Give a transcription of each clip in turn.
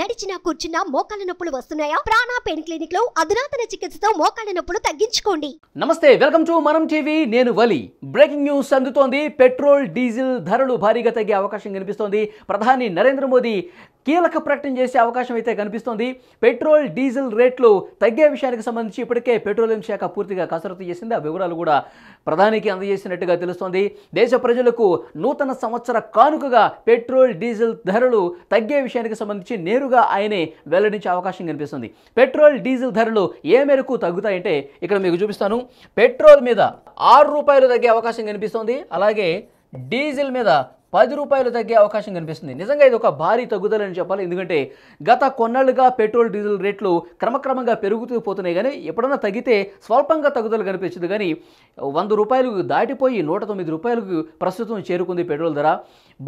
నడిచినా కూర్చున్నా మోకాళ్ళ నొప్పులు వస్తున్నాయా ప్రాణా పెయిన్ క్లినిక్ లో అధునాతన చికిత్సతో మోకాళ్ళ నొప్పులు తగ్గించుకోండి నమస్తే వెల్కమ్ టు మనం టీవీ నేను వలి బ్రేకింగ్ న్యూస్ అందుతోంది పెట్రోల్ డీజిల్ ధరలు భారీగా తగ్గే అవకాశం కనిపిస్తోంది ప్రధాని నరేంద్ర మోదీ కీలక ప్రకటన చేసే అవకాశం అయితే కనిపిస్తోంది పెట్రోల్ డీజిల్ రేట్లు తగ్గే విషయానికి సంబంధించి ఇప్పటికే పెట్రోలియం శాఖ పూర్తిగా కసరత్తు చేసింది ఆ వివరాలు కూడా ప్రధానికి అందజేసినట్టుగా తెలుస్తోంది దేశ ప్రజలకు నూతన సంవత్సర కానుకగా పెట్రోల్ డీజిల్ ధరలు తగ్గే విషయానికి సంబంధించి నేను నేరుగా ఆయనే వెల్లడించే అవకాశం కనిపిస్తుంది పెట్రోల్ డీజిల్ ధరలు ఏ మేరకు తగ్గుతాయంటే ఇక్కడ మీకు చూపిస్తాను పెట్రోల్ మీద ఆరు రూపాయలు తగ్గే అవకాశం కనిపిస్తుంది అలాగే డీజిల్ మీద పది రూపాయలు తగ్గే అవకాశం కనిపిస్తుంది నిజంగా ఇది ఒక భారీ తగ్గుదలని చెప్పాలి ఎందుకంటే గత కొన్నాళ్ళుగా పెట్రోల్ డీజిల్ రేట్లు క్రమక్రమంగా పెరుగుతూ పోతున్నాయి కానీ ఎప్పుడన్నా తగ్గితే స్వల్పంగా తగ్గుదల కనిపించదు కానీ వంద రూపాయలు దాటిపోయి నూట తొమ్మిది రూపాయలకు ప్రస్తుతం చేరుకుంది పెట్రోల్ ధర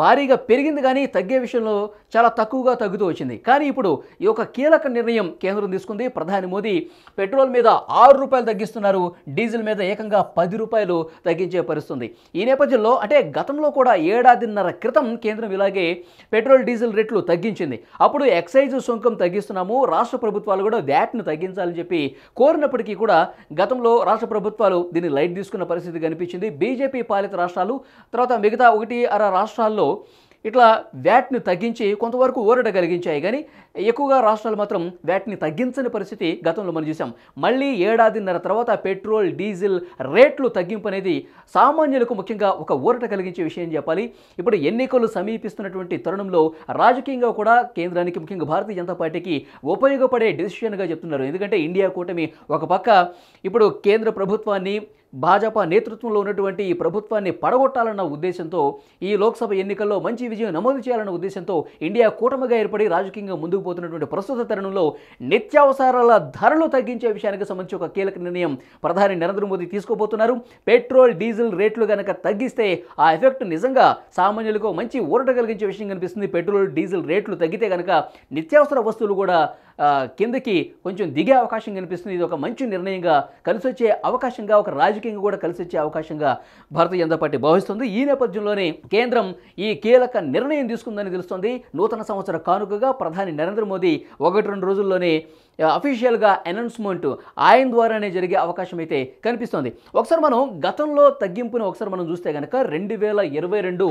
భారీగా పెరిగింది కానీ తగ్గే విషయంలో చాలా తక్కువగా తగ్గుతూ వచ్చింది కానీ ఇప్పుడు ఈ యొక్క కీలక నిర్ణయం కేంద్రం తీసుకుంది ప్రధాని మోదీ పెట్రోల్ మీద ఆరు రూపాయలు తగ్గిస్తున్నారు డీజిల్ మీద ఏకంగా పది రూపాయలు తగ్గించే పరిస్థితుంది ఈ నేపథ్యంలో అంటే గతంలో కూడా ఏడాది రెండున్నర క్రితం కేంద్రం ఇలాగే పెట్రోల్ డీజిల్ రేట్లు తగ్గించింది అప్పుడు ఎక్సైజ్ సుంకం తగ్గిస్తున్నాము రాష్ట్ర ప్రభుత్వాలు కూడా వ్యాట్ను తగ్గించాలని చెప్పి కోరినప్పటికీ కూడా గతంలో రాష్ట్ర ప్రభుత్వాలు దీన్ని లైట్ తీసుకున్న పరిస్థితి కనిపించింది బీజేపీ పాలిత రాష్ట్రాలు తర్వాత మిగతా ఒకటి అర రాష్ట్రాల్లో ఇట్లా వ్యాట్ని తగ్గించి కొంతవరకు ఊరట కలిగించాయి కానీ ఎక్కువగా రాష్ట్రాలు మాత్రం వ్యాట్ని తగ్గించని పరిస్థితి గతంలో మనం చూసాం మళ్ళీ ఏడాదిన్నర తర్వాత పెట్రోల్ డీజిల్ రేట్లు తగ్గింపు అనేది సామాన్యులకు ముఖ్యంగా ఒక ఊరట కలిగించే విషయం చెప్పాలి ఇప్పుడు ఎన్నికలు సమీపిస్తున్నటువంటి తరుణంలో రాజకీయంగా కూడా కేంద్రానికి ముఖ్యంగా భారతీయ జనతా పార్టీకి ఉపయోగపడే డెసిషన్గా చెప్తున్నారు ఎందుకంటే ఇండియా కూటమి ఒక పక్క ఇప్పుడు కేంద్ర ప్రభుత్వాన్ని భాజపా నేతృత్వంలో ఉన్నటువంటి ఈ ప్రభుత్వాన్ని పడగొట్టాలన్న ఉద్దేశంతో ఈ లోక్సభ ఎన్నికల్లో మంచి విజయం నమోదు చేయాలన్న ఉద్దేశంతో ఇండియా కూటమిగా ఏర్పడి రాజకీయంగా ముందుకు పోతున్నటువంటి ప్రస్తుత తరుణంలో నిత్యావసరాల ధరలు తగ్గించే విషయానికి సంబంధించి ఒక కీలక నిర్ణయం ప్రధాని నరేంద్ర మోదీ తీసుకోబోతున్నారు పెట్రోల్ డీజిల్ రేట్లు కనుక తగ్గిస్తే ఆ ఎఫెక్ట్ నిజంగా సామాన్యులకు మంచి ఊరట కలిగించే విషయం కనిపిస్తుంది పెట్రోల్ డీజిల్ రేట్లు తగ్గితే కనుక నిత్యావసర వస్తువులు కూడా కిందకి కొంచెం దిగే అవకాశం కనిపిస్తుంది ఇది ఒక మంచి నిర్ణయంగా కలిసి వచ్చే అవకాశంగా ఒక రాజకీయంగా కూడా కలిసి వచ్చే అవకాశంగా భారతీయ జనతా పార్టీ భావిస్తుంది ఈ నేపథ్యంలోనే కేంద్రం ఈ కీలక నిర్ణయం తీసుకుందని తెలుస్తుంది నూతన సంవత్సర కానుకగా ప్రధాని నరేంద్ర మోదీ ఒకటి రెండు రోజుల్లోనే అఫీషియల్గా అనౌన్స్మెంట్ ఆయన ద్వారానే జరిగే అవకాశం అయితే కనిపిస్తోంది ఒకసారి మనం గతంలో తగ్గింపుని ఒకసారి మనం చూస్తే కనుక రెండు వేల ఇరవై రెండు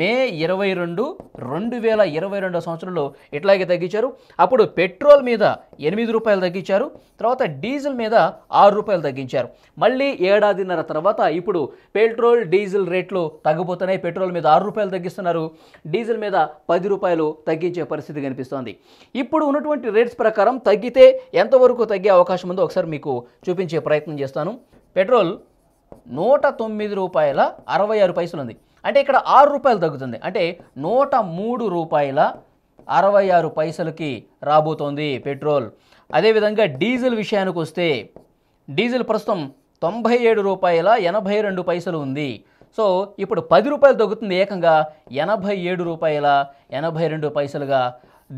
మే ఇరవై రెండు రెండు వేల ఇరవై రెండో సంవత్సరంలో ఇట్లాగే తగ్గించారు అప్పుడు పెట్రోల్ పెట్రోల్ మీద ఎనిమిది రూపాయలు తగ్గించారు తర్వాత డీజిల్ మీద ఆరు రూపాయలు తగ్గించారు మళ్ళీ ఏడాదిన్నర తర్వాత ఇప్పుడు పెట్రోల్ డీజిల్ రేట్లు తగ్గిపోతున్నాయి పెట్రోల్ మీద ఆరు రూపాయలు తగ్గిస్తున్నారు డీజిల్ మీద పది రూపాయలు తగ్గించే పరిస్థితి కనిపిస్తోంది ఇప్పుడు ఉన్నటువంటి రేట్స్ ప్రకారం తగ్గితే ఎంతవరకు తగ్గే అవకాశం ఉందో ఒకసారి మీకు చూపించే ప్రయత్నం చేస్తాను పెట్రోల్ నూట తొమ్మిది రూపాయల అరవై ఆరు పైసలు ఉంది అంటే ఇక్కడ ఆరు రూపాయలు తగ్గుతుంది అంటే నూట మూడు రూపాయల అరవై ఆరు పైసలకి రాబోతోంది పెట్రోల్ అదేవిధంగా డీజిల్ విషయానికి వస్తే డీజిల్ ప్రస్తుతం తొంభై ఏడు రూపాయల ఎనభై రెండు పైసలు ఉంది సో ఇప్పుడు పది రూపాయలు తగ్గుతుంది ఏకంగా ఎనభై ఏడు రూపాయల ఎనభై రెండు పైసలుగా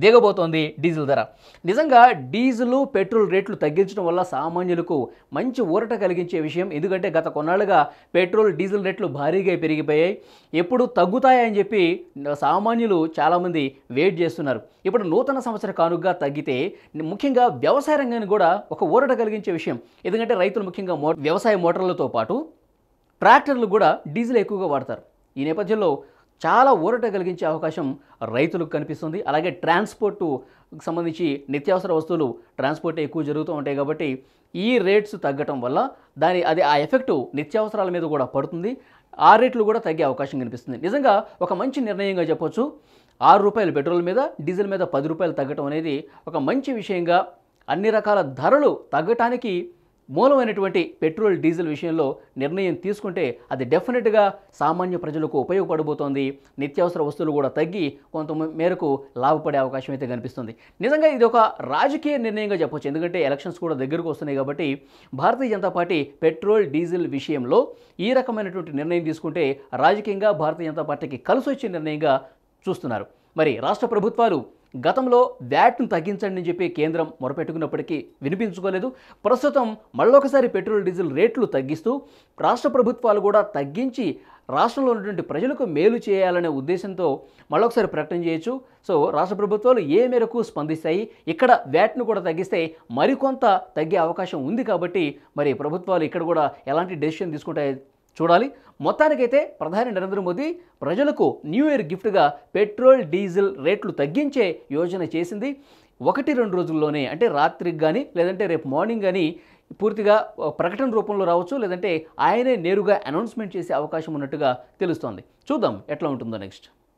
దిగబోతోంది డీజిల్ ధర నిజంగా డీజిల్ పెట్రోల్ రేట్లు తగ్గించడం వల్ల సామాన్యులకు మంచి ఊరట కలిగించే విషయం ఎందుకంటే గత కొన్నాళ్ళుగా పెట్రోల్ డీజిల్ రేట్లు భారీగా పెరిగిపోయాయి ఎప్పుడు తగ్గుతాయని చెప్పి సామాన్యులు చాలామంది వెయిట్ చేస్తున్నారు ఇప్పుడు నూతన సంవత్సర కానుకగా తగ్గితే ముఖ్యంగా వ్యవసాయ రంగానికి కూడా ఒక ఊరట కలిగించే విషయం ఎందుకంటే రైతులు ముఖ్యంగా మో వ్యవసాయ మోటార్లతో పాటు ట్రాక్టర్లు కూడా డీజిల్ ఎక్కువగా వాడతారు ఈ నేపథ్యంలో చాలా ఊరట కలిగించే అవకాశం రైతులకు కనిపిస్తుంది అలాగే ట్రాన్స్పోర్టు సంబంధించి నిత్యావసర వస్తువులు ట్రాన్స్పోర్ట్ ఎక్కువ జరుగుతూ ఉంటాయి కాబట్టి ఈ రేట్స్ తగ్గటం వల్ల దాని అది ఆ ఎఫెక్టు నిత్యావసరాల మీద కూడా పడుతుంది ఆ రేట్లు కూడా తగ్గే అవకాశం కనిపిస్తుంది నిజంగా ఒక మంచి నిర్ణయంగా చెప్పొచ్చు ఆరు రూపాయలు పెట్రోల్ మీద డీజిల్ మీద పది రూపాయలు తగ్గటం అనేది ఒక మంచి విషయంగా అన్ని రకాల ధరలు తగ్గటానికి మూలమైనటువంటి పెట్రోల్ డీజిల్ విషయంలో నిర్ణయం తీసుకుంటే అది డెఫినెట్గా సామాన్య ప్రజలకు ఉపయోగపడబోతోంది నిత్యావసర వస్తువులు కూడా తగ్గి కొంత మేరకు లాభపడే అవకాశం అయితే కనిపిస్తుంది నిజంగా ఇది ఒక రాజకీయ నిర్ణయంగా చెప్పొచ్చు ఎందుకంటే ఎలక్షన్స్ కూడా దగ్గరకు వస్తున్నాయి కాబట్టి భారతీయ జనతా పార్టీ పెట్రోల్ డీజిల్ విషయంలో ఈ రకమైనటువంటి నిర్ణయం తీసుకుంటే రాజకీయంగా భారతీయ జనతా పార్టీకి కలిసి వచ్చే నిర్ణయంగా చూస్తున్నారు మరి రాష్ట్ర ప్రభుత్వాలు గతంలో వ్యాట్ను తగ్గించండి అని చెప్పి కేంద్రం మొరపెట్టుకున్నప్పటికీ వినిపించుకోలేదు ప్రస్తుతం మళ్ళొకసారి పెట్రోల్ డీజిల్ రేట్లు తగ్గిస్తూ రాష్ట్ర ప్రభుత్వాలు కూడా తగ్గించి రాష్ట్రంలో ఉన్నటువంటి ప్రజలకు మేలు చేయాలనే ఉద్దేశంతో మళ్ళొకసారి ప్రకటన చేయొచ్చు సో రాష్ట్ర ప్రభుత్వాలు ఏ మేరకు స్పందిస్తాయి ఇక్కడ వ్యాట్ను కూడా తగ్గిస్తే మరికొంత తగ్గే అవకాశం ఉంది కాబట్టి మరి ప్రభుత్వాలు ఇక్కడ కూడా ఎలాంటి డెసిషన్ తీసుకుంటాయి చూడాలి మొత్తానికైతే ప్రధాని నరేంద్ర మోదీ ప్రజలకు న్యూ ఇయర్ గిఫ్ట్గా పెట్రోల్ డీజిల్ రేట్లు తగ్గించే యోజన చేసింది ఒకటి రెండు రోజుల్లోనే అంటే రాత్రికి కానీ లేదంటే రేపు మార్నింగ్ కానీ పూర్తిగా ప్రకటన రూపంలో రావచ్చు లేదంటే ఆయనే నేరుగా అనౌన్స్మెంట్ చేసే అవకాశం ఉన్నట్టుగా తెలుస్తోంది చూద్దాం ఎట్లా ఉంటుందో నెక్స్ట్